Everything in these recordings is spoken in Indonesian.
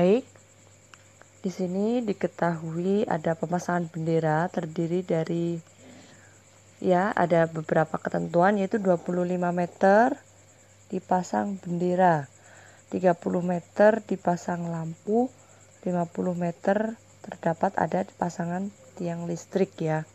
Baik, di sini diketahui ada pemasangan bendera terdiri dari ya ada beberapa ketentuan yaitu 25 meter dipasang bendera 30 meter dipasang lampu 50 meter terdapat ada pasangan tiang listrik ya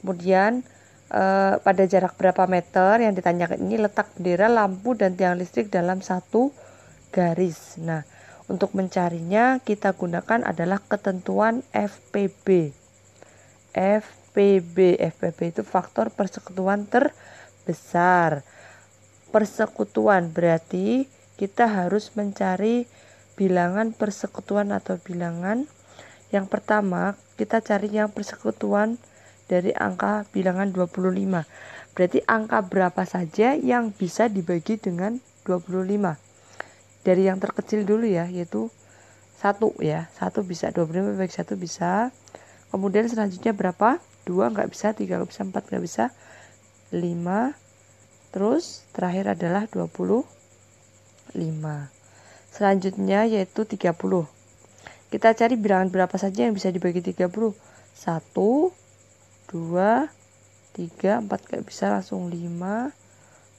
kemudian eh, pada jarak berapa meter yang ditanyakan ini letak bendera lampu dan tiang listrik dalam satu garis nah untuk mencarinya kita gunakan adalah ketentuan FPB. FPB, FPB itu faktor persekutuan terbesar. Persekutuan berarti kita harus mencari bilangan persekutuan atau bilangan yang pertama kita cari yang persekutuan dari angka bilangan 25. Berarti angka berapa saja yang bisa dibagi dengan 25 dari yang terkecil dulu ya yaitu satu ya satu bisa dua berapa baik satu bisa kemudian selanjutnya berapa dua nggak bisa tiga nggak bisa empat nggak bisa lima terus terakhir adalah dua puluh lima. selanjutnya yaitu tiga puluh. kita cari bilangan berapa saja yang bisa dibagi tiga puluh. Satu, dua, tiga, empat nggak bisa langsung lima.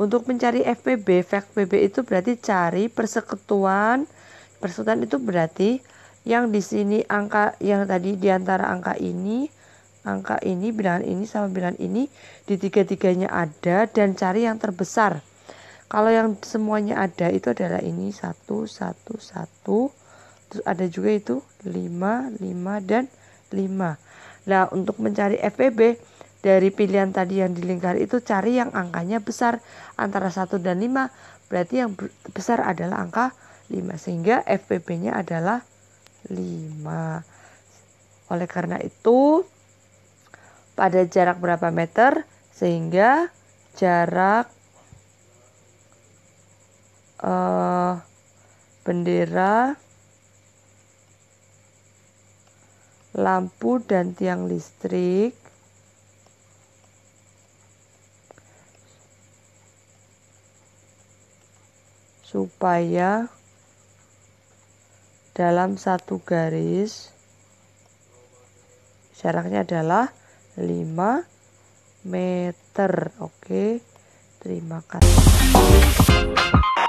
Untuk mencari FPB, FPB itu berarti cari persekutuan. Persekutuan itu berarti yang di sini angka yang tadi di antara angka ini, angka ini, bilangan ini sama bilangan ini di tiga-tiganya ada dan cari yang terbesar. Kalau yang semuanya ada itu adalah ini satu satu satu terus ada juga itu lima, lima dan lima. Nah, untuk mencari FPB dari pilihan tadi yang di itu cari yang angkanya besar antara 1 dan 5 berarti yang besar adalah angka 5 sehingga FPB-nya adalah 5 oleh karena itu pada jarak berapa meter sehingga jarak uh, bendera lampu dan tiang listrik supaya dalam satu garis jaraknya adalah 5 meter. Oke, terima kasih.